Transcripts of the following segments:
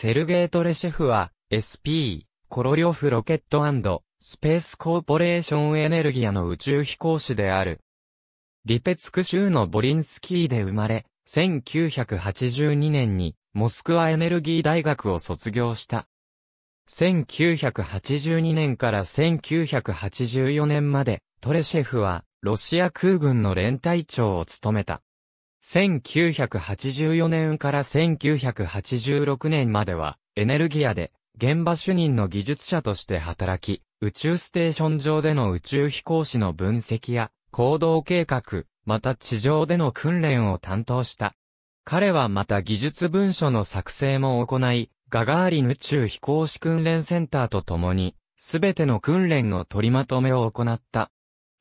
セルゲイ・トレシェフは、SP、コロリョフロケットスペースコーポレーションエネルギアの宇宙飛行士である。リペツク州のボリンスキーで生まれ、1982年にモスクワエネルギー大学を卒業した。1982年から1984年までトレシェフはロシア空軍の連隊長を務めた。1984年から1986年までは、エネルギアで、現場主任の技術者として働き、宇宙ステーション上での宇宙飛行士の分析や、行動計画、また地上での訓練を担当した。彼はまた技術文書の作成も行い、ガガーリン宇宙飛行士訓練センターと共に、すべての訓練の取りまとめを行った。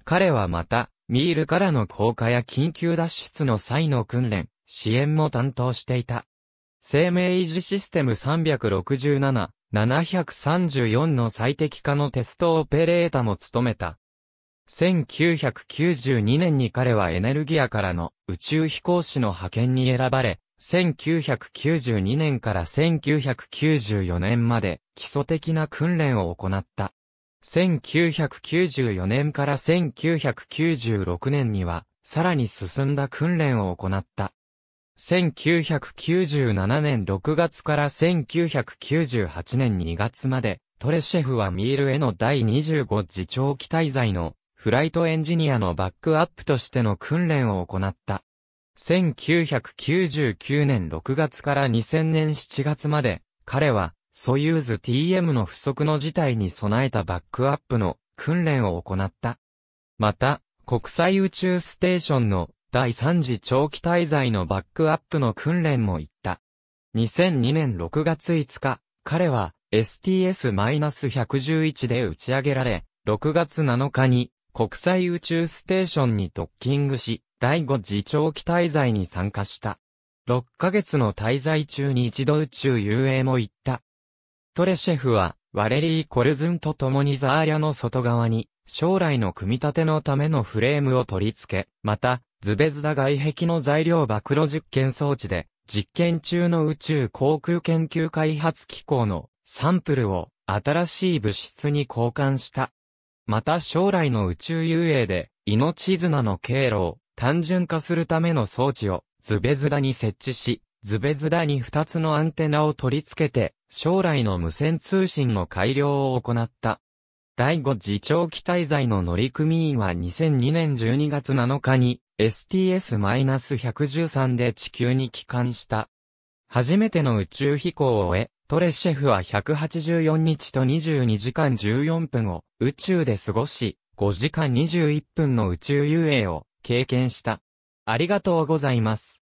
彼はまた、ミールからの降下や緊急脱出の際の訓練、支援も担当していた。生命維持システム367、734の最適化のテストオペレータも務めた。1992年に彼はエネルギアからの宇宙飛行士の派遣に選ばれ、1992年から1994年まで基礎的な訓練を行った。1994年から1996年には、さらに進んだ訓練を行った。1997年6月から1998年2月まで、トレシェフはミールへの第25次長期滞在のフライトエンジニアのバックアップとしての訓練を行った。1999年6月から2000年7月まで、彼はソユーズ TM の不足の事態に備えたバックアップの訓練を行った。また、国際宇宙ステーションの第3次長期滞在のバックアップの訓練も行った。2002年6月5日、彼は STS-111 で打ち上げられ、6月7日に国際宇宙ステーションにドッキングし、第5次長期滞在に参加した。6ヶ月の滞在中に一度宇宙遊泳も行った。トレシェフは、ワレリー・コルズンと共にザーリャの外側に、将来の組み立てのためのフレームを取り付け、また、ズベズダ外壁の材料暴露実験装置で、実験中の宇宙航空研究開発機構のサンプルを新しい物質に交換した。また将来の宇宙遊泳で命綱の経路を単純化するための装置をズベズダに設置し、ズベズダに2つのアンテナを取り付けて、将来の無線通信の改良を行った。第5次長期滞在の乗組員は2002年12月7日に STS-113 で地球に帰還した。初めての宇宙飛行を終え、トレシェフは184日と22時間14分を宇宙で過ごし、5時間21分の宇宙遊泳を経験した。ありがとうございます。